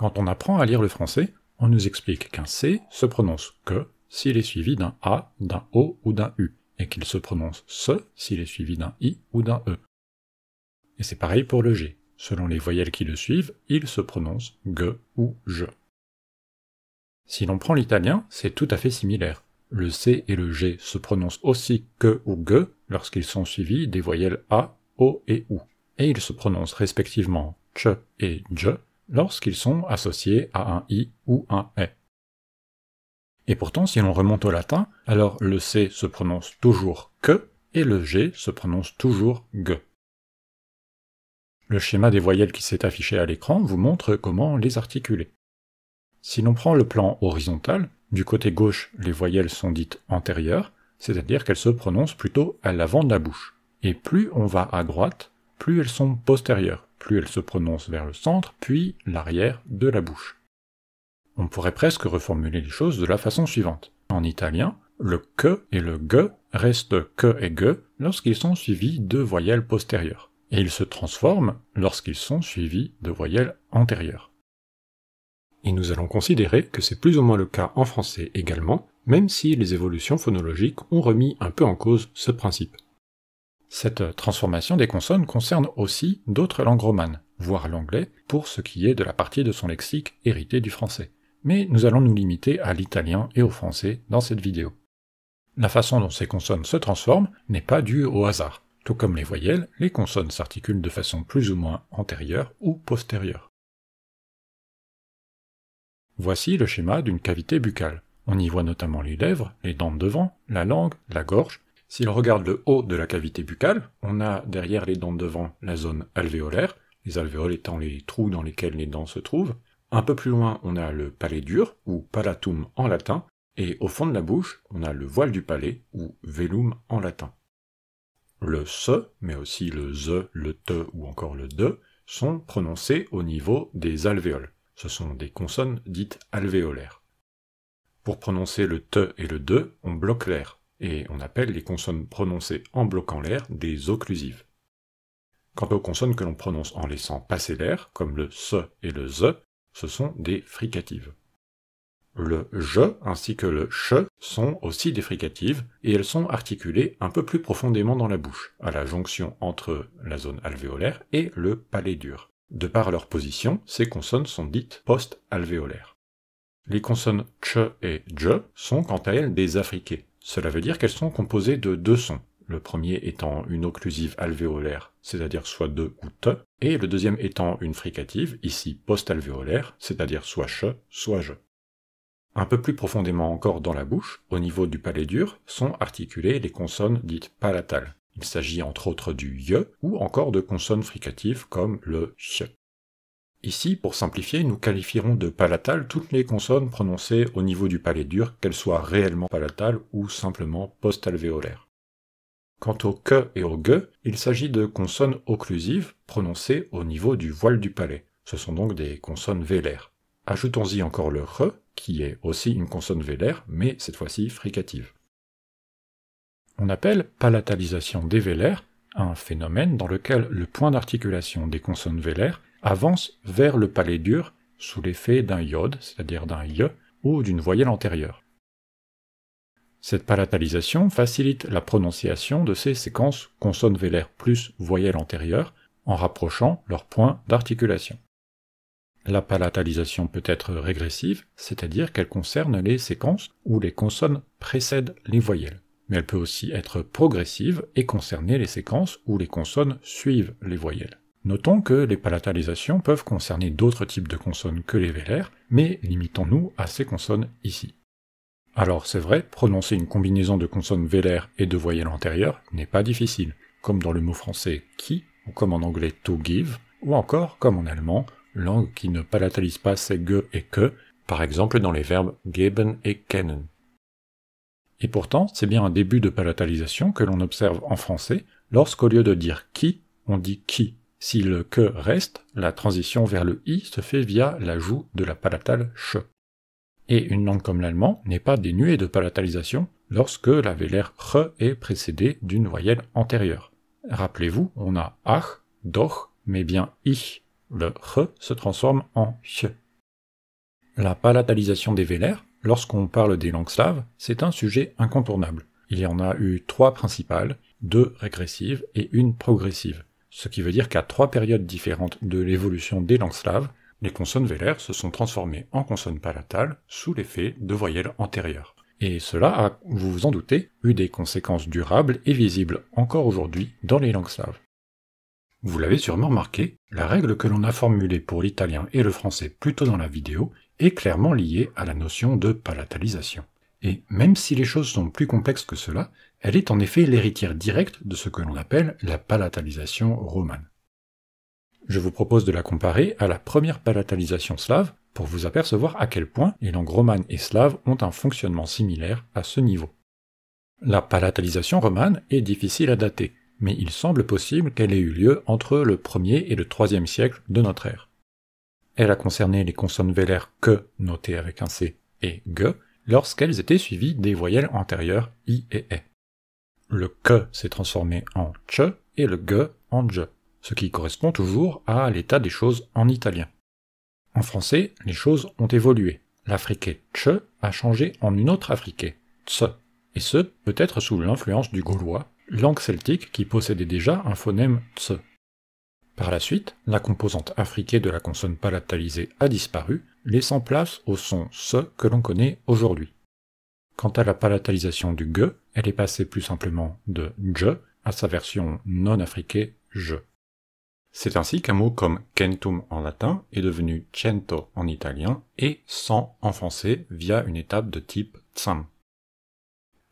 Quand on apprend à lire le français, on nous explique qu'un C se prononce que s'il est suivi d'un A, d'un O ou d'un U, et qu'il se prononce ce s'il est suivi d'un I ou d'un E. Et c'est pareil pour le G. Selon les voyelles qui le suivent, il se prononce g ou je. Si l'on prend l'italien, c'est tout à fait similaire. Le C et le G se prononcent aussi que ou g lorsqu'ils sont suivis des voyelles A, O et U, et ils se prononcent respectivement ch et je lorsqu'ils sont associés à un i ou un e. Et pourtant, si l'on remonte au latin, alors le c se prononce toujours que et le g se prononce toujours g. Le schéma des voyelles qui s'est affiché à l'écran vous montre comment les articuler. Si l'on prend le plan horizontal, du côté gauche, les voyelles sont dites antérieures, c'est-à-dire qu'elles se prononcent plutôt à l'avant de la bouche. Et plus on va à droite, plus elles sont postérieures, plus elle se prononce vers le centre, puis l'arrière de la bouche. On pourrait presque reformuler les choses de la façon suivante. En italien, le que et le G restent que et ge lorsqu'ils sont suivis de voyelles postérieures, et ils se transforment lorsqu'ils sont suivis de voyelles antérieures. Et nous allons considérer que c'est plus ou moins le cas en français également, même si les évolutions phonologiques ont remis un peu en cause ce principe. Cette transformation des consonnes concerne aussi d'autres langues romanes, voire l'anglais, pour ce qui est de la partie de son lexique héritée du français. Mais nous allons nous limiter à l'italien et au français dans cette vidéo. La façon dont ces consonnes se transforment n'est pas due au hasard. Tout comme les voyelles, les consonnes s'articulent de façon plus ou moins antérieure ou postérieure. Voici le schéma d'une cavité buccale. On y voit notamment les lèvres, les dents devant, la langue, la gorge, si l'on regarde le haut de la cavité buccale, on a derrière les dents devant la zone alvéolaire, les alvéoles étant les trous dans lesquels les dents se trouvent. Un peu plus loin, on a le palais dur, ou palatum en latin, et au fond de la bouche, on a le voile du palais, ou velum en latin. Le se, mais aussi le ze, le te ou encore le de, sont prononcés au niveau des alvéoles. Ce sont des consonnes dites alvéolaires. Pour prononcer le te et le de, on bloque l'air et on appelle les consonnes prononcées en bloquant l'air des occlusives. Quant aux consonnes que l'on prononce en laissant passer l'air, comme le s » et le z », ce sont des fricatives. Le je ainsi que le ch » sont aussi des fricatives et elles sont articulées un peu plus profondément dans la bouche, à la jonction entre la zone alvéolaire et le palais dur. De par leur position, ces consonnes sont dites post-alvéolaires. Les consonnes ch et j sont quant à elles des affriquées, cela veut dire qu'elles sont composées de deux sons, le premier étant une occlusive alvéolaire, c'est-à-dire soit de ou te, et le deuxième étant une fricative, ici post-alvéolaire, c'est-à-dire soit che, soit je. Un peu plus profondément encore dans la bouche, au niveau du palais dur, sont articulées les consonnes dites palatales. Il s'agit entre autres du ye ou encore de consonnes fricatives comme le ch. Ici, pour simplifier, nous qualifierons de palatales toutes les consonnes prononcées au niveau du palais dur, qu'elles soient réellement palatales ou simplement postalvéolaires. Quant au que et au g, il s'agit de consonnes occlusives prononcées au niveau du voile du palais. Ce sont donc des consonnes vélaires. Ajoutons-y encore le re, qui est aussi une consonne vélaire, mais cette fois-ci fricative. On appelle palatalisation des vélaires un phénomène dans lequel le point d'articulation des consonnes vélaires avance vers le palais dur sous l'effet d'un iode, c'est-à-dire d'un i ou d'une voyelle antérieure. Cette palatalisation facilite la prononciation de ces séquences consonnes vélaires plus voyelle antérieure en rapprochant leurs points d'articulation. La palatalisation peut être régressive, c'est-à-dire qu'elle concerne les séquences où les consonnes précèdent les voyelles. Mais elle peut aussi être progressive et concerner les séquences où les consonnes suivent les voyelles. Notons que les palatalisations peuvent concerner d'autres types de consonnes que les vélaires, mais limitons-nous à ces consonnes ici. Alors c'est vrai, prononcer une combinaison de consonnes vélaires et de voyelles antérieures n'est pas difficile, comme dans le mot français qui, ou comme en anglais to give, ou encore comme en allemand, langue qui ne palatalise pas ses ge et que, par exemple dans les verbes geben et kennen. Et pourtant, c'est bien un début de palatalisation que l'on observe en français lorsqu'au lieu de dire qui, on dit qui si le que reste, la transition vers le i se fait via l'ajout de la palatale ch. Et une langue comme l'allemand n'est pas dénuée de palatalisation lorsque la vélaire re est précédée d'une voyelle antérieure. Rappelez-vous, on a ach, doch, mais bien i ». Le ch » se transforme en ch. La palatalisation des vélaires, lorsqu'on parle des langues slaves, c'est un sujet incontournable. Il y en a eu trois principales, deux régressives et une progressive ce qui veut dire qu'à trois périodes différentes de l'évolution des langues slaves, les consonnes vélaires se sont transformées en consonnes palatales sous l'effet de voyelles antérieures. Et cela a, vous vous en doutez, eu des conséquences durables et visibles encore aujourd'hui dans les langues slaves. Vous l'avez sûrement remarqué, la règle que l'on a formulée pour l'italien et le français plus tôt dans la vidéo est clairement liée à la notion de palatalisation. Et même si les choses sont plus complexes que cela, elle est en effet l'héritière directe de ce que l'on appelle la palatalisation romane. Je vous propose de la comparer à la première palatalisation slave pour vous apercevoir à quel point les langues romanes et slaves ont un fonctionnement similaire à ce niveau. La palatalisation romane est difficile à dater, mais il semble possible qu'elle ait eu lieu entre le 1er et le 3e siècle de notre ère. Elle a concerné les consonnes vélaires que, notées avec un C, et g lorsqu'elles étaient suivies des voyelles antérieures i et e le que s'est transformé en tch » et le ge en je, ce qui correspond toujours à l'état des choses en italien. En français, les choses ont évolué. L'afriqué tch » a changé en une autre afriquée, ts, et ce peut-être sous l'influence du gaulois, langue celtique qui possédait déjà un phonème ts. Par la suite, la composante afriquée de la consonne palatalisée a disparu, laissant place au son ce que l'on connaît aujourd'hui. Quant à la palatalisation du ge, elle est passée plus simplement de je à sa version non afriquée je. C'est ainsi qu'un mot comme centum en latin est devenu cento en italien et cent » en français via une étape de type tsam.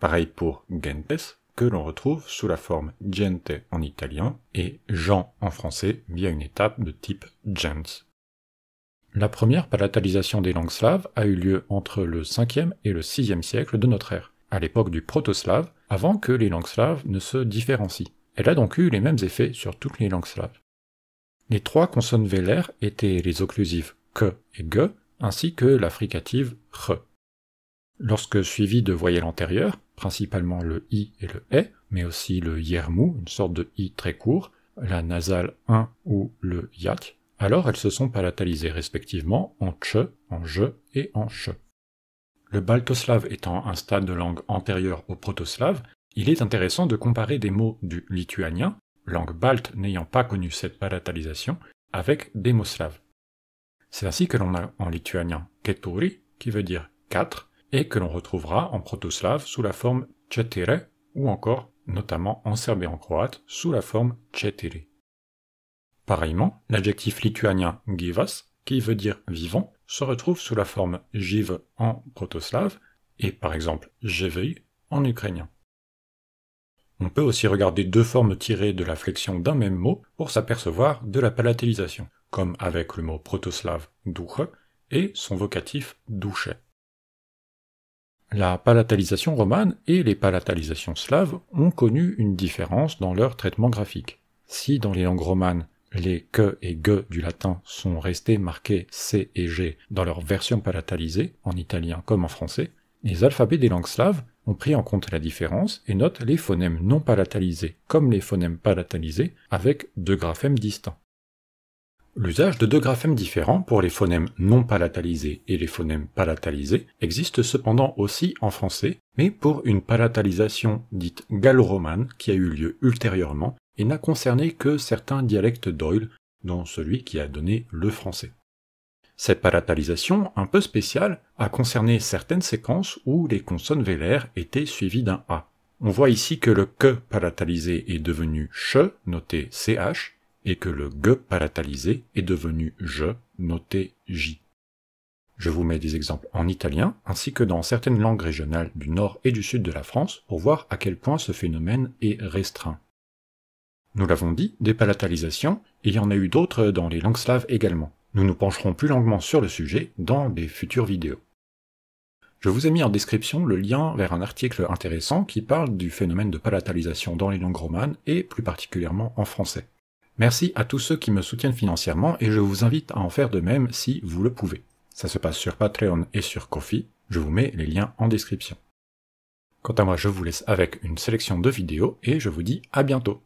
Pareil pour gentes, que l'on retrouve sous la forme gente en italien et gens en français via une étape de type gens. La première palatalisation des langues slaves a eu lieu entre le 5e et le 6e siècle de notre ère, à l'époque du proto-slave, avant que les langues slaves ne se différencient. Elle a donc eu les mêmes effets sur toutes les langues slaves. Les trois consonnes vélaires étaient les occlusives k » et g » ainsi que la fricative Lorsque suivi de voyelles antérieures, principalement le i et le e, mais aussi le yermou », une sorte de i très court, la nasale 1 ou le yak, alors elles se sont palatalisées respectivement en tche, en je et en che. Le baltoslave étant un stade de langue antérieur au protoslave, il est intéressant de comparer des mots du lituanien, langue balte n'ayant pas connu cette palatalisation, avec des mots slaves. C'est ainsi que l'on a en lituanien keturi, qui veut dire quatre, et que l'on retrouvera en protoslave sous la forme tchetere, ou encore, notamment en serbe et en croate, sous la forme tchetere. Pareillement, l'adjectif lituanien givas », qui veut dire vivant, se retrouve sous la forme jive en protoslave et par exemple jevei en ukrainien. On peut aussi regarder deux formes tirées de la flexion d'un même mot pour s'apercevoir de la palatalisation, comme avec le mot protoslave duche et son vocatif douche. La palatalisation romane et les palatalisations slaves ont connu une différence dans leur traitement graphique. Si dans les langues romanes les que et g du latin sont restés marqués c et g dans leur version palatalisée, en italien comme en français, les alphabets des langues slaves ont pris en compte la différence et notent les phonèmes non palatalisés comme les phonèmes palatalisés avec deux graphèmes distincts. L'usage de deux graphèmes différents pour les phonèmes non palatalisés et les phonèmes palatalisés existe cependant aussi en français, mais pour une palatalisation dite gallo-romane qui a eu lieu ultérieurement et n'a concerné que certains dialectes d'Oil, dont celui qui a donné le français. Cette palatalisation, un peu spéciale, a concerné certaines séquences où les consonnes vélaires étaient suivies d'un A. On voit ici que le que palatalisé est devenu che, noté ch, et que le G palatalisé est devenu je, noté j. Je vous mets des exemples en italien, ainsi que dans certaines langues régionales du nord et du sud de la France, pour voir à quel point ce phénomène est restreint. Nous l'avons dit, des palatalisations, et il y en a eu d'autres dans les langues slaves également. Nous nous pencherons plus longuement sur le sujet dans des futures vidéos. Je vous ai mis en description le lien vers un article intéressant qui parle du phénomène de palatalisation dans les langues romanes et plus particulièrement en français. Merci à tous ceux qui me soutiennent financièrement et je vous invite à en faire de même si vous le pouvez. Ça se passe sur Patreon et sur Kofi, je vous mets les liens en description. Quant à moi, je vous laisse avec une sélection de vidéos et je vous dis à bientôt.